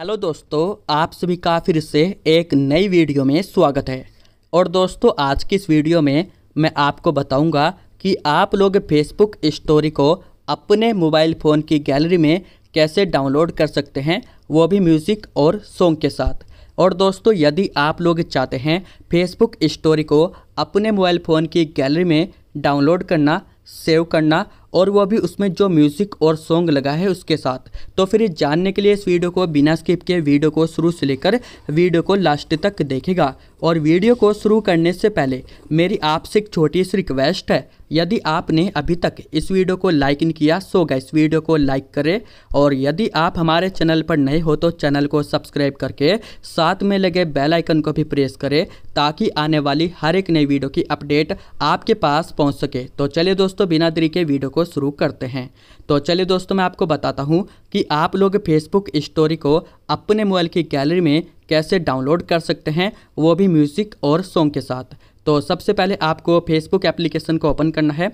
hello दोस्तों आप सभी का फिर से एक नई वीडियो में स्वागत है और दोस्तों आज की इस वीडियो में मैं आपको बताऊंगा कि आप लोग फेसबुक स्टोरी को अपने मोबाइल फ़ोन की गैलरी में कैसे डाउनलोड कर सकते हैं वो भी म्यूज़िक और सॉन्ग के साथ और दोस्तों यदि आप लोग चाहते हैं फेसबुक स्टोरी को अपने मोबाइल फ़ोन की गैलरी में डाउनलोड करना सेव करना और वह भी उसमें जो म्यूज़िक और सॉन्ग लगा है उसके साथ तो फिर जानने के लिए इस वीडियो को बिना स्किप के वीडियो को शुरू से लेकर वीडियो को लास्ट तक देखेगा और वीडियो को शुरू करने से पहले मेरी आपसे एक छोटी सी रिक्वेस्ट है यदि आपने अभी तक इस वीडियो को लाइक नहीं किया सो गए इस वीडियो को लाइक करें और यदि आप हमारे चैनल पर नए हो तो चैनल को सब्सक्राइब करके साथ में लगे बेल आइकन को भी प्रेस करें ताकि आने वाली हर एक नई वीडियो की अपडेट आपके पास पहुँच सके तो चलिए दोस्तों दोस्तों बिना देरी के वीडियो को शुरू करते हैं तो चलिए दोस्तों मैं आपको बताता हूँ कि आप लोग फेसबुक स्टोरी को अपने मोबाइल की गैलरी में कैसे डाउनलोड कर सकते हैं वो भी म्यूज़िक और सॉन्ग के साथ तो सबसे पहले आपको फेसबुक एप्लीकेशन को ओपन करना है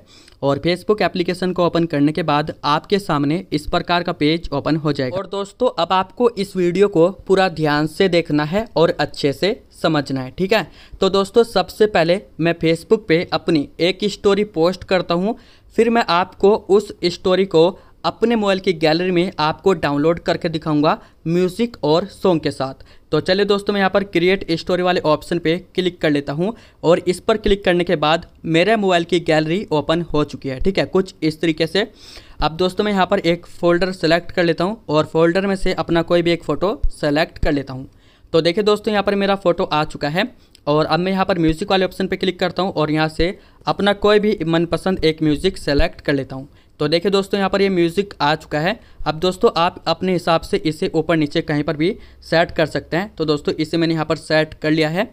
और फेसबुक एप्लीकेशन को ओपन करने के बाद आपके सामने इस प्रकार का पेज ओपन हो जाएगा और दोस्तों अब आपको इस वीडियो को पूरा ध्यान से देखना है और अच्छे से समझना है ठीक है तो दोस्तों सबसे पहले मैं फेसबुक पे अपनी एक स्टोरी पोस्ट करता हूँ फिर मैं आपको उस स्टोरी को अपने मोबाइल की गैलरी में आपको डाउनलोड करके दिखाऊंगा म्यूज़िक और सॉन्ग के साथ तो चलिए दोस्तों मैं यहाँ पर क्रिएट स्टोरी वाले ऑप्शन पे क्लिक कर लेता हूँ और इस पर क्लिक करने के बाद मेरे मोबाइल की गैलरी ओपन हो चुकी है ठीक है कुछ इस तरीके से अब दोस्तों मैं यहाँ पर एक फ़ोल्डर सेलेक्ट कर लेता हूँ और फोल्डर में से अपना कोई भी एक फ़ोटो सेलेक्ट कर लेता हूँ तो देखिए दोस्तों यहाँ पर मेरा फोटो आ चुका है और अब मैं यहाँ पर म्यूज़िक वाले ऑप्शन पर क्लिक करता हूँ और यहाँ से अपना कोई भी मनपसंद एक म्यूज़िक सेलेक्ट कर लेता हूँ तो देखिए दोस्तों यहाँ पर ये म्यूज़िक आ चुका है अब दोस्तों आप अपने हिसाब से इसे ऊपर नीचे कहीं पर भी सेट कर सकते हैं तो दोस्तों इसे मैंने यहाँ पर सेट कर लिया है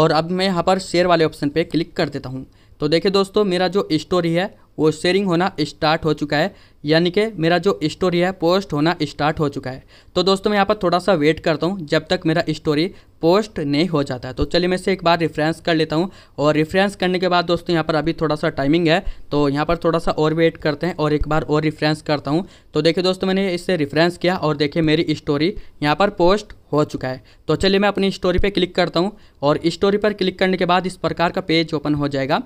और अब मैं यहाँ पर शेयर वाले ऑप्शन पर क्लिक कर देता हूँ तो देखिए दोस्तों मेरा जो स्टोरी है वो शेयरिंग होना स्टार्ट हो चुका है यानी कि मेरा जो स्टोरी है पोस्ट होना स्टार्ट हो चुका है तो दोस्तों मैं यहाँ पर थोड़ा सा वेट करता हूँ जब तक मेरा स्टोरी पोस्ट नहीं हो जाता है तो चलिए मैं इसे एक बार रेफरेंस कर लेता हूँ और रिफ्रेंस करने के बाद दोस्तों यहाँ पर अभी थोड़ा सा टाइमिंग है तो यहाँ पर थोड़ा सा और वेट करते हैं और एक बार और रिफ्रेंस करता हूँ तो देखिए दोस्तों मैंने इससे रिफ्रेंस किया और देखिए मेरी स्टोरी यहाँ पर पोस्ट हो चुका है तो चलिए मैं अपनी स्टोरी पर क्लिक करता हूँ और स्टोरी पर क्लिक करने के बाद इस प्रकार का पेज ओपन हो जाएगा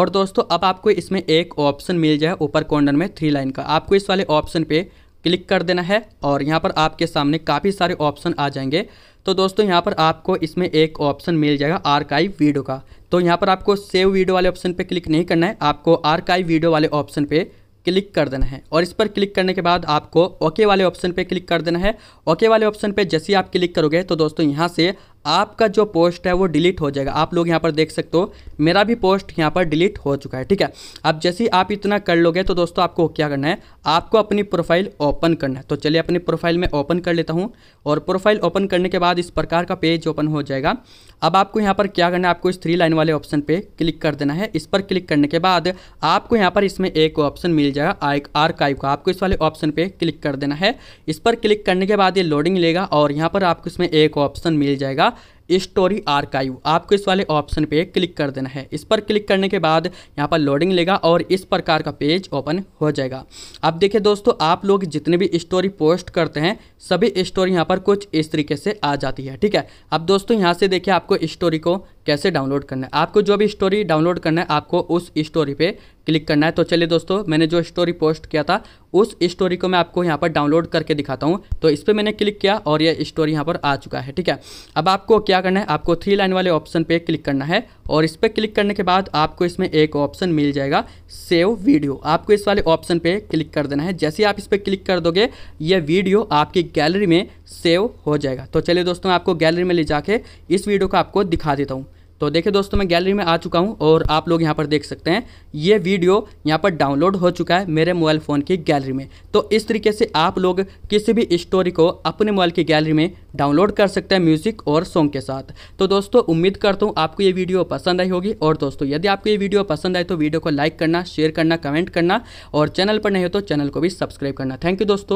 और दोस्तों अब आपको इसमें एक ऑप्शन ऑप्शन मिल जाए ऊपर कॉर्नर में थ्री लाइन का आपको इस वाले ऑप्शन पे क्लिक कर देना है और यहाँ पर आपके सामने काफ़ी सारे ऑप्शन आ जाएंगे तो दोस्तों यहाँ पर आपको इसमें एक ऑप्शन मिल जाएगा आर्काइव वीडियो का तो यहाँ पर आपको सेव वीडियो वाले ऑप्शन पर क्लिक नहीं करना है आपको आर्काइव वीडियो वाले ऑप्शन पे क्लिक कर देना है और इस पर क्लिक करने के बाद आपको ओके वाले ऑप्शन पे क्लिक कर देना है ओके वाले ऑप्शन पे जैसे ही आप क्लिक करोगे तो दोस्तों यहाँ से आपका जो पोस्ट है वो डिलीट हो जाएगा आप लोग यहाँ पर देख सकते हो मेरा भी पोस्ट यहाँ पर डिलीट हो चुका है ठीक है अब जैसे ही आप इतना कर लोगे तो दोस्तों आपको क्या करना है आपको अपनी प्रोफाइल ओपन करना है तो चलिए अपनी प्रोफाइल में ओपन कर लेता हूँ और प्रोफाइल ओपन करने के बाद इस प्रकार का पेज ओपन हो जाएगा अब आपको यहाँ पर क्या करना है आपको इस थ्री लाइन वाले ऑप्शन पर क्लिक कर देना है इस पर क्लिक करने के बाद आपको यहाँ पर इसमें एक ऑप्शन मिल जाएगा आर्काइव का आपको इस वाले ऑप्शन पर क्लिक कर देना है इस पर क्लिक करने के बाद ये लोडिंग लेगा और यहाँ पर आपको इसमें एक ऑप्शन मिल जाएगा स्टोरी आर्काइव आपको इस वाले ऑप्शन पे क्लिक कर देना है इस पर क्लिक करने के बाद यहाँ पर लोडिंग लेगा और इस प्रकार का पेज ओपन हो जाएगा अब देखिए दोस्तों आप लोग जितने भी स्टोरी पोस्ट करते हैं सभी स्टोरी यहाँ पर कुछ इस तरीके से आ जाती है ठीक है अब दोस्तों यहाँ से देखिए आपको स्टोरी को कैसे डाउनलोड करना है आपको जो भी स्टोरी डाउनलोड करना है आपको उस स्टोरी पे क्लिक करना है तो चलिए दोस्तों मैंने जो स्टोरी पोस्ट किया था उस स्टोरी को मैं आपको यहाँ पर डाउनलोड करके दिखाता हूँ तो इस पर मैंने क्लिक किया और यह स्टोरी यहाँ पर आ चुका है ठीक है अब आपको क्या करना है आपको थ्री लाइन वाले ऑप्शन पर क्लिक करना है और इस पर क्लिक करने के बाद आपको इसमें एक ऑप्शन मिल जाएगा सेव वीडियो आपको इस वाले ऑप्शन पर क्लिक कर देना है जैसे आप इस पर क्लिक कर दोगे यह वीडियो आपकी गैलरी में सेव हो जाएगा तो चलिए दोस्तों आपको गैलरी में ले जाके इस वीडियो को आपको दिखा देता हूँ तो देखिए दोस्तों मैं गैलरी में आ चुका हूँ और आप लोग यहाँ पर देख सकते हैं ये वीडियो यहाँ पर डाउनलोड हो चुका है मेरे मोबाइल फ़ोन की गैलरी में तो इस तरीके से आप लोग किसी भी स्टोरी को अपने मोबाइल की गैलरी में डाउनलोड कर सकते हैं म्यूज़िक और सॉन्ग के साथ तो दोस्तों उम्मीद करता हूँ आपको ये वीडियो पसंद आई होगी और दोस्तों यदि आपको ये वीडियो पसंद आए तो वीडियो को लाइक करना शेयर करना कमेंट करना और चैनल पर नहीं हो तो चैनल को भी सब्सक्राइब करना थैंक यू दोस्तों